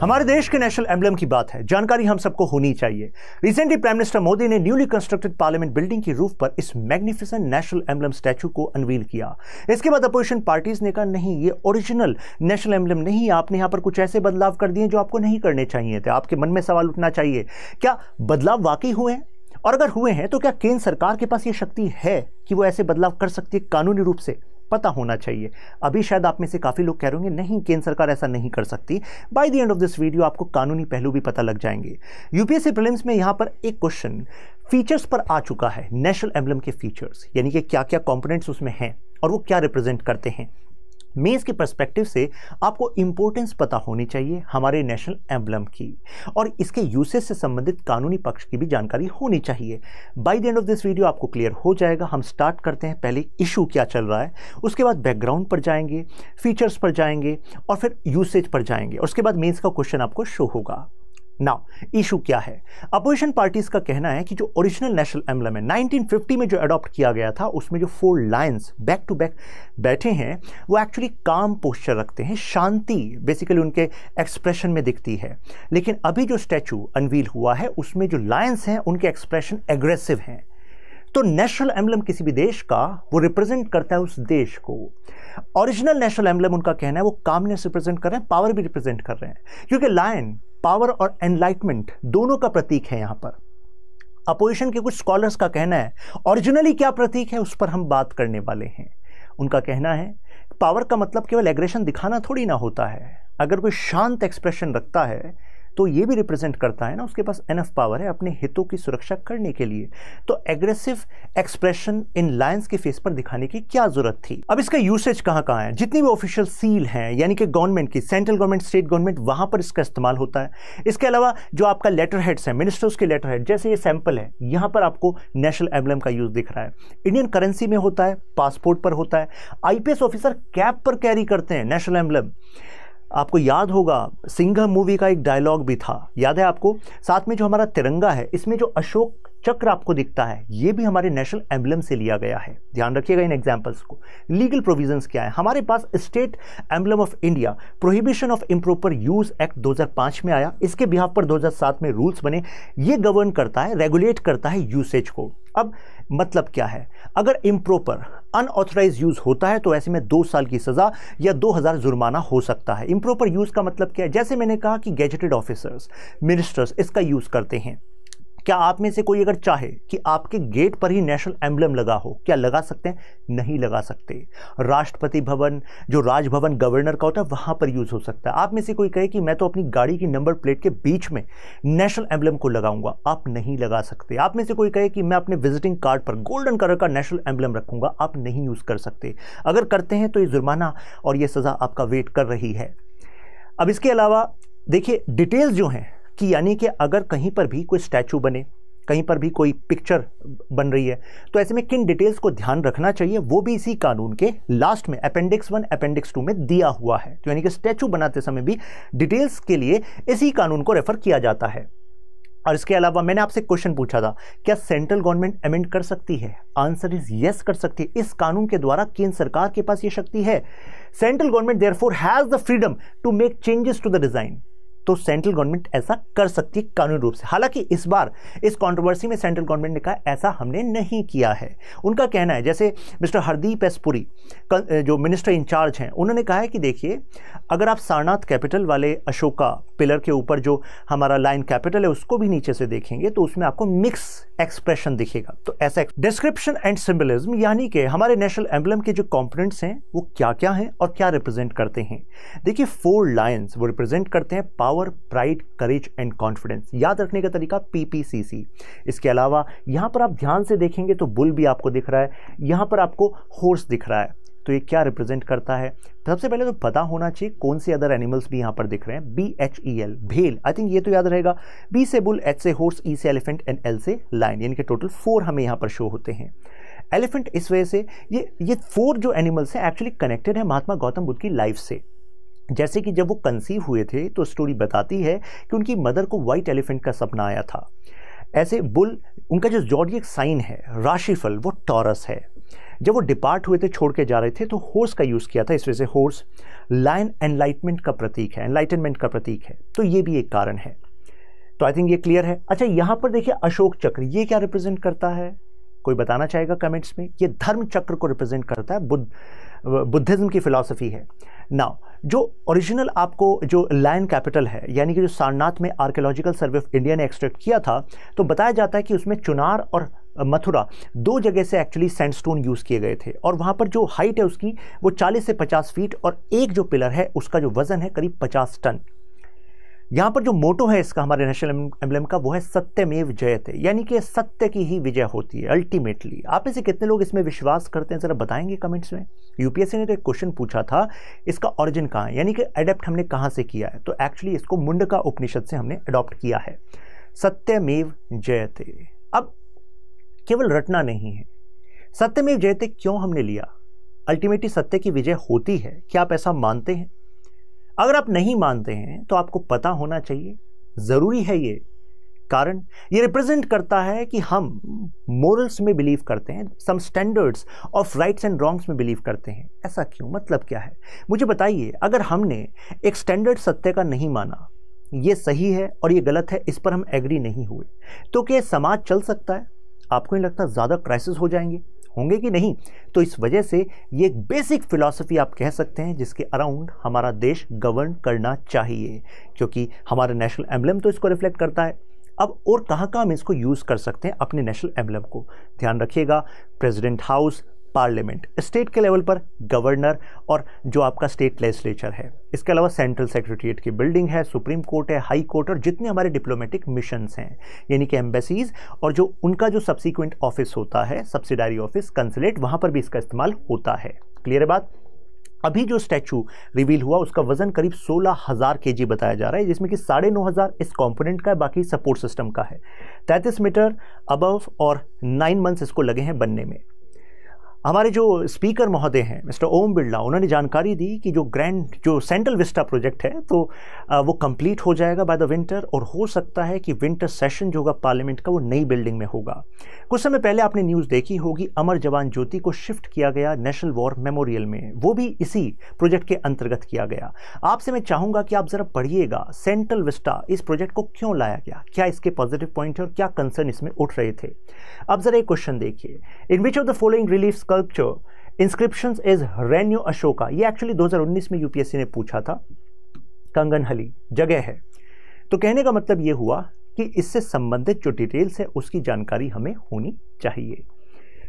हमारे देश के नेशनल एम्बलम की बात है जानकारी हम सबको होनी चाहिए रिसेंटली प्राइम मिनिस्टर मोदी ने न्यूली कंस्ट्रक्टेड पार्लियामेंट बिल्डिंग की रूफ पर इस मैग्निफिसेंट नेशनल एम्बलम स्टैचू को अनवील किया इसके बाद अपोजिशन पार्टीज ने कहा नहीं ये ओरिजिनल नेशनल एम्बलम नहीं आपने यहाँ पर कुछ ऐसे बदलाव कर दिए जो आपको नहीं करने चाहिए थे आपके मन में सवाल उठना चाहिए क्या बदलाव वाकई हुए हैं और अगर हुए हैं तो क्या केंद्र सरकार के पास ये शक्ति है कि वो ऐसे बदलाव कर सकती है कानूनी रूप से पता होना चाहिए अभी शायद आप में से काफ़ी लोग कह रहे होंगे नहीं केंद्र सरकार ऐसा नहीं कर सकती by the end of this video आपको कानूनी पहलू भी पता लग जाएंगे यूपीएससी प्रिलिम्स में यहाँ पर एक क्वेश्चन फीचर्स पर आ चुका है नेशनल एम्बलम के फीचर्स यानी कि क्या क्या कॉम्पोनेंट्स उसमें हैं और वो क्या रिप्रेजेंट करते हैं मेंस के पर्सपेक्टिव से आपको इम्पोर्टेंस पता होनी चाहिए हमारे नेशनल एम्बलम की और इसके यूसेज से संबंधित कानूनी पक्ष की भी जानकारी होनी चाहिए by the end of this video आपको क्लियर हो जाएगा हम स्टार्ट करते हैं पहले इशू क्या चल रहा है उसके बाद बैकग्राउंड पर जाएंगे फीचर्स पर जाएंगे और फिर यूसेज पर जाएंगे और उसके बाद मेन्स का क्वेश्चन आपको शो होगा नाउ इशू क्या है अपोजिशन पार्टीज का कहना है कि जो ओरिजिनल नेशनल एम्बलम है 1950 में जो अडॉप्ट किया गया था उसमें जो four lions back to back बैठे हैं वो एक्चुअली काम पोस्चर रखते हैं शांति बेसिकली उनके एक्सप्रेशन में दिखती है लेकिन अभी जो स्टैचू अनवील हुआ है उसमें जो लाइन्स हैं उनके एक्सप्रेशन एग्रेसिव हैं तो नेशनल एम्बलम किसी भी देश का वो रिप्रेजेंट करता है उस देश को ओरिजिनल नेशनल एम्बलम उनका कहना है वो कामनेस रिप्रेजेंट कर रहे हैं पावर भी रिप्रेजेंट कर रहे हैं क्योंकि लायन पावर और एनलाइटमेंट दोनों का प्रतीक है यहां पर अपोजिशन के कुछ स्कॉलर्स का कहना है ओरिजिनली क्या प्रतीक है उस पर हम बात करने वाले हैं उनका कहना है पावर का मतलब केवल एग्रेशन दिखाना थोड़ी ना होता है अगर कोई शांत एक्सप्रेशन रखता है तो ये भी रिप्रेजेंट करता है ना उसके पास एनफ पावर है अपने हितों की सुरक्षा करने के लिए तो एग्रेसिव एक्सप्रेशन इन लायंस के फेस पर दिखाने की क्या जरूरत थी अब इसका यूसेज कहाँ कहाँ है जितनी भी ऑफिशियल सील हैं यानी कि गवर्नमेंट की सेंट्रल गवर्नमेंट स्टेट गवर्नमेंट वहाँ पर इसका इस्तेमाल होता है इसके अलावा जो आपका लेटर हेड्स है मिनिस्टर्स के लेटर हेड जैसे ये सैंपल है यहाँ पर आपको नेशनल एम्बलम का यूज दिख रहा है इंडियन करेंसी में होता है पासपोर्ट पर होता है आईपीएस ऑफिसर कैप पर कैरी करते हैं नेशनल एम्बलम आपको याद होगा सिंघम मूवी का एक डायलॉग भी था याद है आपको साथ में जो हमारा तिरंगा है इसमें जो अशोक चक्र आपको दिखता है ये भी हमारे नेशनल एम्बलम से लिया गया है ध्यान रखिएगा इन एग्जाम्पल्स को लीगल प्रोविजंस क्या है हमारे पास state emblem of India prohibition of improper use act 2005 में आया इसके बिहार पर 2007 में रूल्स बने ये गवर्न करता है रेगुलेट करता है यूसेज को अब मतलब क्या है अगर इम्प्रोपर अनऑथराइज यूज़ होता है तो ऐसे में दो साल की सज़ा या दो हज़ार जुर्माना हो सकता है इम्प्रोपर यूज़ का मतलब क्या है जैसे मैंने कहा कि गैजेटेड ऑफिसर्स मिनिस्टर्स इसका यूज़ करते हैं क्या आप में से कोई अगर चाहे कि आपके गेट पर ही नेशनल एम्बलम लगा हो क्या लगा सकते हैं नहीं लगा सकते राष्ट्रपति भवन जो राजभवन गवर्नर का होता है वहाँ पर यूज़ हो सकता है आप में से कोई कहे कि मैं तो अपनी गाड़ी की नंबर प्लेट के बीच में नेशनल एम्बलम को लगाऊंगा आप नहीं लगा सकते आप में से कोई कहे कि मैं अपने विजिटिंग कार्ड पर गोल्डन कलर का नेशनल एम्बलम रखूँगा आप नहीं यूज़ कर सकते अगर करते हैं तो ये जुर्माना और ये सज़ा आपका वेट कर रही है अब इसके अलावा देखिए डिटेल्स जो हैं कि यानी कि अगर कहीं पर भी कोई स्टैचू बने कहीं पर भी कोई पिक्चर बन रही है तो ऐसे में किन डिटेल्स को ध्यान रखना चाहिए वो भी इसी कानून के लास्ट में अपेंडिक्स वन अपेंडिक्स टू में दिया हुआ है तो यानी कि स्टैचू बनाते समय भी डिटेल्स के लिए इसी कानून को रेफर किया जाता है और इसके अलावा मैंने आपसे क्वेश्चन पूछा था क्या सेंट्रल गवर्नमेंट अमेंड कर सकती है आंसर इज यस कर सकती है इस कानून के द्वारा केंद्र सरकार के पास ये शक्ति है central government therefore has the freedom to make changes to the design तो सेंट्रल गवर्नमेंट ऐसा कर सकती है कानूनी रूप से हालांकि इस बार इस कंट्रोवर्सी में सेंट्रल गवर्नमेंट ने कहा ऐसा हमने नहीं किया है उनका कहना है जैसे मिस्टर हरदीप एस पुरी जो मिनिस्टर इंचार्ज हैं उन्होंने कहा है कि देखिए अगर आप सारनाथ कैपिटल वाले अशोका पिलर के ऊपर जो हमारा लाइन कैपिटल है उसको भी नीचे से देखेंगे तो उसमें आपको मिक्स एक्सप्रेशन दिखेगा तो ऐसा डिस्क्रिप्शन एंड सिम्बलिज्म यानी कि हमारे नेशनल एम्बलम के जो कॉम्पोनेंट्स हैं वो क्या क्या हैं और क्या रिप्रेजेंट करते हैं देखिए फोर लाइन्स वो रिप्रेजेंट करते हैं power pride courage and confidence याद रखने का तरीका पीपीसीसी इसके अलावा यहाँ पर आप ध्यान से देखेंगे तो बुल भी आपको दिख रहा है यहाँ पर आपको होर्स दिख रहा है तो ये क्या रिप्रेजेंट करता है तो सबसे पहले तो पता होना चाहिए कौन से अदर एनिमल्स भी यहाँ पर दिख रहे हैं बी एच ई एल भेल आई थिंक ये तो याद रहेगा बी से बुल एच से हॉर्स ई e से एलिफेंट एंड एल से लाइन यानी कि टोटल फोर हमें यहाँ पर शो होते हैं एलिफेंट इस वजह से ये ये फोर जो एनिमल्स हैं एक्चुअली कनेक्टेड है महात्मा गौतम बुद्ध की लाइफ से जैसे कि जब वो कंसीव हुए थे तो स्टोरी बताती है कि उनकी मदर को वाइट एलिफेंट का सपना आया था ऐसे बुल उनका जो जॉडियक साइन है राशिफल वो टॉरस है जब वो डिपार्ट हुए थे छोड़ के जा रहे थे तो होर्स का यूज़ किया था इस वजह से होर्स लाइन एनलाइटमेंट का प्रतीक है एनलाइटनमेंट का प्रतीक है तो ये भी एक कारण है तो आई थिंक ये क्लियर है अच्छा यहाँ पर देखिए अशोक चक्र ये क्या रिप्रेजेंट करता है कोई बताना चाहेगा कमेंट्स में ये धर्म चक्र को रिप्रेजेंट करता है बुद्ध बुद्धिज्म की फिलॉसफी है नाउ जो ओरिजिनल आपको जो लाइन कैपिटल है यानी कि जो सारनाथ में आर्कियोलॉजिकल सर्वे ऑफ इंडिया ने एक्सट्रैक्ट किया था तो बताया जाता है कि उसमें चुनार और मथुरा दो जगह से एक्चुअली सैंडस्टोन यूज़ किए गए थे और वहाँ पर जो हाइट है उसकी वो 40 से 50 फीट और एक जो पिलर है उसका जो वज़न है करीब 50 टन यहाँ पर जो मोटो है इसका हमारे नेशनल एम्बलम का वो है सत्यमेव जयते यानी कि सत्य की ही विजय होती है अल्टीमेटली आप इसे कितने लोग इसमें विश्वास करते हैं ज़रा बताएंगे कमेंट्स में यूपीएससी ने तो एक क्वेश्चन पूछा था इसका ऑरिजिन कहाँ है यानी कि अडेप्ट हमने कहाँ से किया है तो एक्चुअली इसको मुंडका उपनिषद से हमने अडॉप्ट किया है सत्यमेव जयते अब केवल रटना नहीं है सत्यमेव जयते क्यों हमने लिया अल्टीमेटली सत्य की विजय होती है क्या आप ऐसा मानते हैं अगर आप नहीं मानते हैं तो आपको पता होना चाहिए ज़रूरी है ये कारण ये रिप्रेजेंट करता है कि हम मोरल्स में बिलीव करते हैं some standards of rights and wrongs में बिलीव करते हैं ऐसा क्यों मतलब क्या है मुझे बताइए अगर हमने एक स्टैंडर्ड सत्य का नहीं माना ये सही है और ये गलत है इस पर हम एग्री नहीं हुए तो क्या समाज चल सकता है आपको नहीं लगता ज़्यादा क्राइसिस हो जाएंगे होंगे कि नहीं तो इस वजह से ये एक बेसिक फ़िलासफ़ी आप कह सकते हैं जिसके अराउंड हमारा देश गवर्न करना चाहिए क्योंकि हमारा नेशनल एम्बलम तो इसको रिफ्लेक्ट करता है अब और कहाँ कहाँ हम इसको यूज़ कर सकते हैं अपने नेशनल एम्बलम को ध्यान रखिएगा प्रेसिडेंट हाउस पार्लियामेंट स्टेट के लेवल पर गवर्नर और जो आपका स्टेट लेजिस्लेचर है इसके अलावा सेंट्रल सेक्रेटरीट की बिल्डिंग है सुप्रीम कोर्ट है हाई कोर्ट और जितने हमारे डिप्लोमेटिक मिशंस हैं यानी कि एम्बेसीज और जो उनका जो सब्सिक्वेंट ऑफिस होता है सब्सिडारी ऑफिस कंसुलेट वहाँ पर भी इसका इस्तेमाल होता है क्लियर है बात अभी जो स्टैचू रिवील हुआ उसका वजन करीब सोलह हज़ार के बताया जा रहा है जिसमें कि साढ़े नौ हज़ार इस कॉम्पोनेंट का है बाकी सपोर्ट सिस्टम का है तैंतीस मीटर अबव और नाइन मंथ्स इसको लगे हैं बनने में हमारे जो स्पीकर महोदय हैं मिस्टर ओम बिरला उन्होंने जानकारी दी कि जो ग्रैंड जो सेंट्रल विस्टा प्रोजेक्ट है तो वो कंप्लीट हो जाएगा बाय द विंटर और हो सकता है कि विंटर सेशन जो होगा पार्लियामेंट का वो नई बिल्डिंग में होगा कुछ समय पहले आपने न्यूज़ देखी होगी अमर जवान ज्योति को शिफ्ट किया गया नेशनल वॉर मेमोरियल में वो भी इसी प्रोजेक्ट के अंतर्गत किया गया आपसे मैं चाहूँगा कि आप ज़रा पढ़िएगा सेंट्रल विस्टा इस प्रोजेक्ट को क्यों लाया गया क्या इसके पॉजिटिव पॉइंट है और क्या कंसर्न इसमें उठ रहे थे अब ज़रा एक क्वेश्चन देखिए in which of the following relief sculpture inscription is Ranyo Ashoka ये एक्चुअली 2019 में यूपीएससी ने पूछा था कंगनहली जगह है तो कहने का मतलब ये हुआ कि इससे संबंधित जो डिटेल्स है उसकी जानकारी हमें होनी चाहिए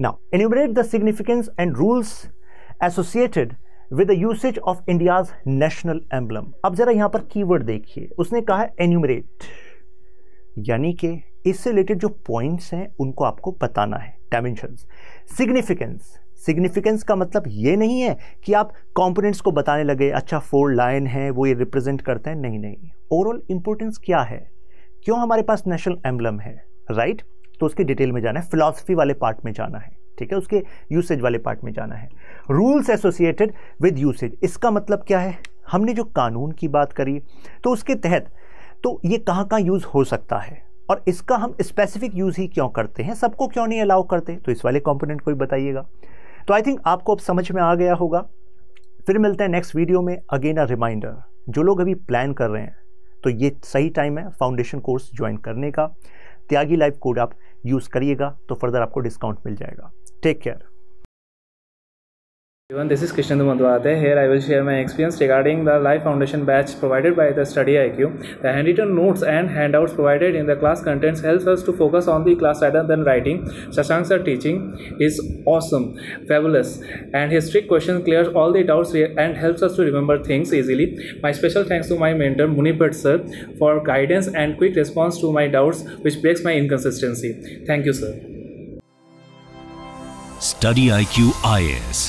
now enumerate the significance and rules associated with the usage of India's national emblem अब जरा यहां पर कीवर्ड देखिए उसने कहा है एन्यूमरेट यानी कि इससे रिलेटेड जो पॉइंट्स हैं उनको आपको बताना है डायमेंशन सिग्निफिकेंस सिग्निफिकेंस का मतलब ये नहीं है कि आप कंपोनेंट्स को बताने लगे अच्छा फोर लाइन है वो ये रिप्रेजेंट करते हैं नहीं नहीं ओवरऑल इंपॉर्टेंस क्या है क्यों हमारे पास नेशनल एम्बलम है राइट right? तो उसके डिटेल में जाना है फिलोसफी वाले पार्ट में जाना है ठीक है उसके यूसेज वाले पार्ट में जाना है रूल्स एसोसिएटेड विद यूसेज इसका मतलब क्या है हमने जो कानून की बात करी तो उसके तहत तो ये कहाँ कहाँ यूज़ हो सकता है और इसका हम स्पेसिफिक यूज़ ही क्यों करते हैं सबको क्यों नहीं अलाउ करते तो इस वाले कॉम्पोनेंट को भी बताइएगा तो आई थिंक आपको अब समझ में आ गया होगा फिर मिलते हैं नेक्स्ट वीडियो में अगेन अ रिमाइंडर जो लोग अभी प्लान कर रहे हैं तो ये सही टाइम है फाउंडेशन कोर्स ज्वाइन करने का त्यागी लाइफ कोड आप यूज़ करिएगा तो फर्दर आपको डिस्काउंट मिल जाएगा take care Everyone, this is Krishnan Madhwate. Here I will share my experience regarding the Life Foundation batch provided by the Study IQ. The handwritten notes and handouts provided in the class contents helps us to focus on the class rather than writing. Shashank's teaching is awesome, fabulous, and his strict questions clears all the doubts and helps us to remember things easily. My special thanks to my mentor Munipat sir for guidance and quick response to my doubts which breaks my inconsistency. Thank you sir. Study IQ IS